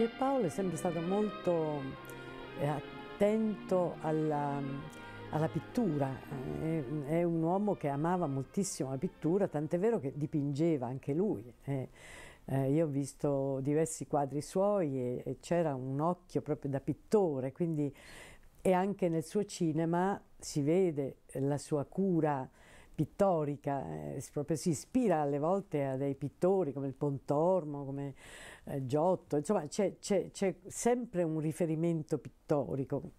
Pierpaolo è sempre stato molto eh, attento alla, alla pittura, è, eh, è, un uomo che amava moltissimo la pittura, tant'è vero che dipingeva anche lui. Eh, eh, io ho visto diversi quadri suoi e, e c'era un occhio proprio da pittore, quindi e anche nel suo cinema si vede la sua cura pittorica, eh, si, proprio si ispira alle volte a dei pittori come il Pontormo, come eh, Giotto, insomma c'è, c'è, c'è sempre un riferimento pittorico.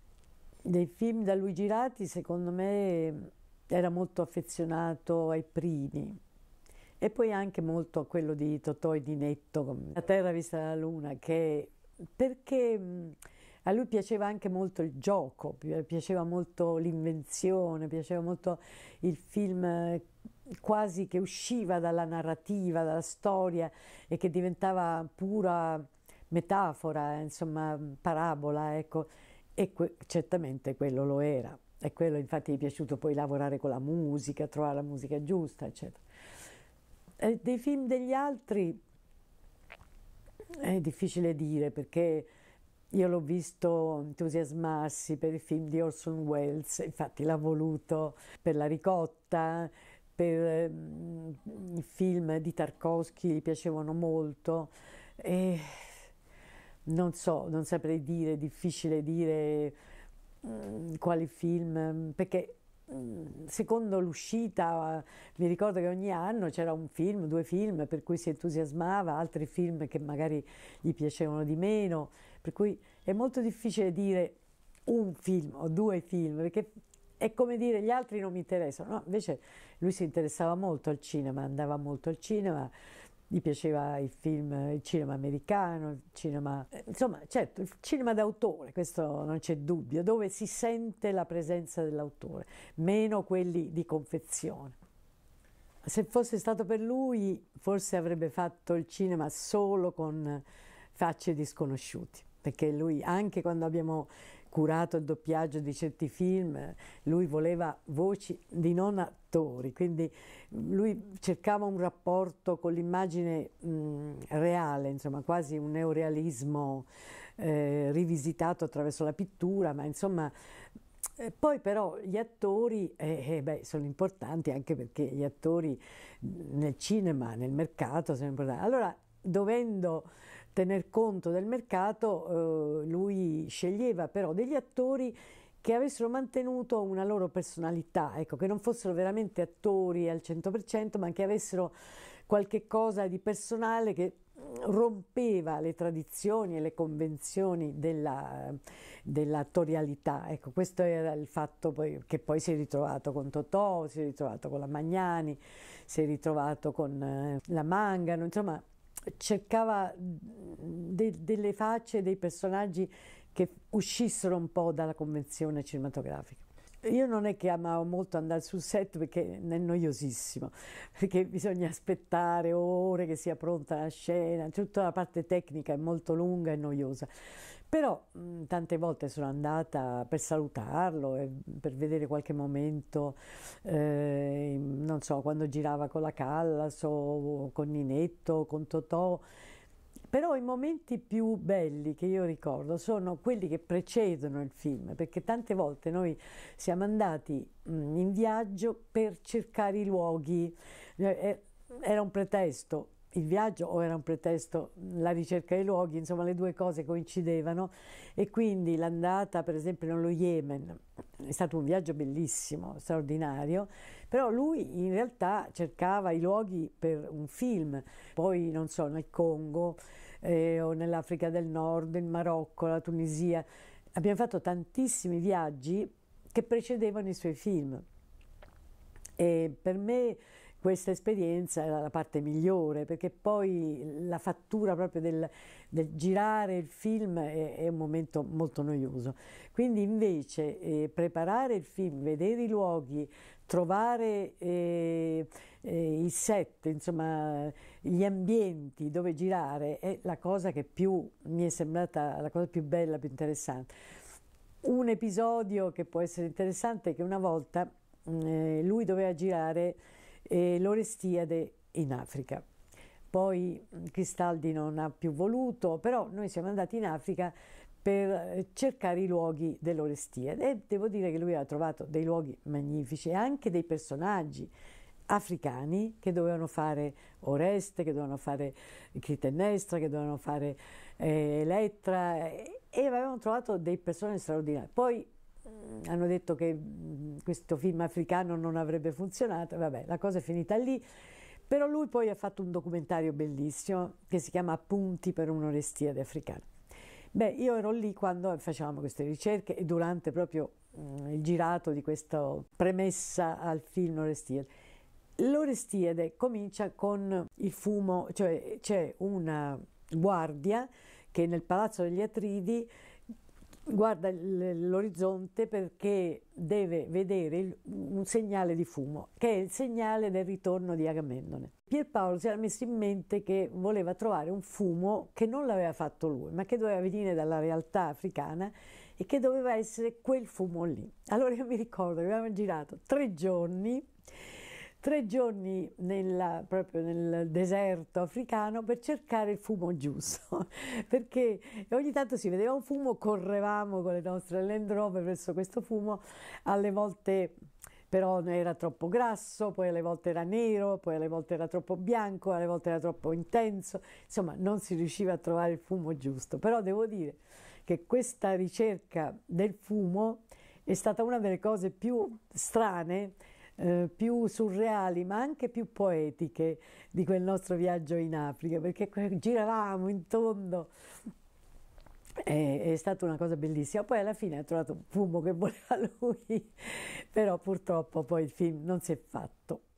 Nei film da lui girati secondo me era molto affezionato ai primi e poi anche molto a quello di Totò e di Netto, La terra vista dalla luna, che perché a lui piaceva anche molto il gioco, piaceva molto l'invenzione, piaceva molto il film eh, quasi che usciva dalla narrativa, dalla storia e che diventava pura metafora, eh, insomma parabola, ecco. E que certamente quello lo era. E quello infatti gli è piaciuto poi lavorare con la musica, trovare la musica giusta, eccetera. E dei film degli altri è difficile dire perché io l'ho visto entusiasmarsi per il film di Orson Welles, infatti l'ha voluto per la ricotta, per mm, i film di Tarkovsky, gli piacevano molto. E non so, non saprei dire, è difficile dire mm, quali film, perché mm, secondo l'uscita, mi ricordo che ogni anno c'era un film, due film per cui si entusiasmava, altri film che magari gli piacevano di meno. Per cui è molto difficile dire un film o due film, perché è come dire gli altri non mi interessano. No, invece lui si interessava molto al cinema, andava molto al cinema, gli piaceva il film, il cinema americano, il cinema, eh, insomma, certo, il cinema d'autore, questo non c'è dubbio, dove si sente la presenza dell'autore, meno quelli di confezione. Se fosse stato per lui, forse avrebbe fatto il cinema solo con facce di sconosciuti perché lui anche quando abbiamo curato il doppiaggio di certi film, lui voleva voci di non attori, quindi lui cercava un rapporto con l'immagine reale, insomma quasi un neorealismo eh, rivisitato attraverso la pittura, ma insomma e eh, poi però gli attori eh, eh, beh, sono importanti anche perché gli attori nel cinema, nel mercato sono importanti. Allora, dovendo tener conto del mercato, eh, lui sceglieva però degli attori che avessero mantenuto una loro personalità, ecco, che non fossero veramente attori al 100%, ma che avessero qualche cosa di personale che rompeva le tradizioni e le convenzioni della, dell'attorialità. Ecco, questo era il fatto poi, che poi si è ritrovato con Totò, si è ritrovato con la Magnani, si è ritrovato con eh, la Mangano, insomma cercava de delle facce, dei personaggi che uscissero un po' dalla convenzione cinematografica. Io non è che amavo molto andare sul set perché è noiosissimo, perché bisogna aspettare ore che sia pronta la scena, cioè tutta la parte tecnica è molto lunga e noiosa. Però mh, tante volte sono andata per salutarlo, e per vedere qualche momento, eh, non so, quando girava con la Callas o con Ninetto, con Totò, però i momenti più belli che io ricordo sono quelli che precedono il film, perché tante volte noi siamo andati mm, in viaggio per cercare i luoghi, eh, eh, era un pretesto il viaggio o era un pretesto la ricerca dei luoghi, insomma le due cose coincidevano e quindi l'andata per esempio nello Yemen è stato un viaggio bellissimo, straordinario, però lui in realtà cercava i luoghi per un film, poi non so nel Congo eh, o nell'Africa del Nord, in Marocco, la Tunisia, abbiamo fatto tantissimi viaggi che precedevano i suoi film e per me questa esperienza era la parte migliore perché poi la fattura proprio del, del girare il film è, è, un momento molto noioso. Quindi invece eh, preparare il film, vedere i luoghi, trovare eh, eh, i set, insomma gli ambienti dove girare è la cosa che più mi è sembrata la cosa più bella, più interessante. Un episodio che può essere interessante è che una volta mm, eh, lui doveva girare e l'Orestiade in Africa. Poi Cristaldi non ha più voluto, però noi siamo andati in Africa per eh, cercare i luoghi dell'Orestiade e devo dire che lui ha trovato dei luoghi magnifici e anche dei personaggi africani che dovevano fare Oreste, che dovevano fare Clitennestra, che dovevano fare eh, Elettra eh, e, e avevano trovato dei personaggi straordinari. Poi Mm, hanno detto che mm, questo film africano non avrebbe funzionato, vabbè, la cosa è finita lì. Però lui poi ha fatto un documentario bellissimo che si chiama Appunti per un'orestia di africano. Beh, io ero lì quando facevamo queste ricerche e durante proprio mm, il girato di questa premessa al film Orestiade. L'Orestiade comincia con il fumo, cioè c'è una guardia che nel palazzo degli Atridi guarda l'orizzonte perché deve vedere il, un segnale di fumo, che è il segnale del ritorno di Agamennone. Pierpaolo si era messo in mente che voleva trovare un fumo che non l'aveva fatto lui, ma che doveva venire dalla realtà africana e che doveva essere quel fumo lì. Allora io mi ricordo che avevamo girato tre giorni tre giorni nella, proprio nel deserto africano per cercare il fumo giusto, perché ogni tanto si vedeva un fumo, correvamo con le nostre Land Rover verso questo fumo, alle volte però era troppo grasso, poi alle volte era nero, poi alle volte era troppo bianco, alle volte era troppo intenso, insomma non si riusciva a trovare il fumo giusto, però devo dire che questa ricerca del fumo è stata una delle cose più strane eh, più surreali ma anche più poetiche di quel nostro viaggio in Africa perché giravamo in tondo è, è, stata una cosa bellissima. Poi alla fine ha trovato un fumo che voleva lui, però purtroppo poi il film non si è fatto.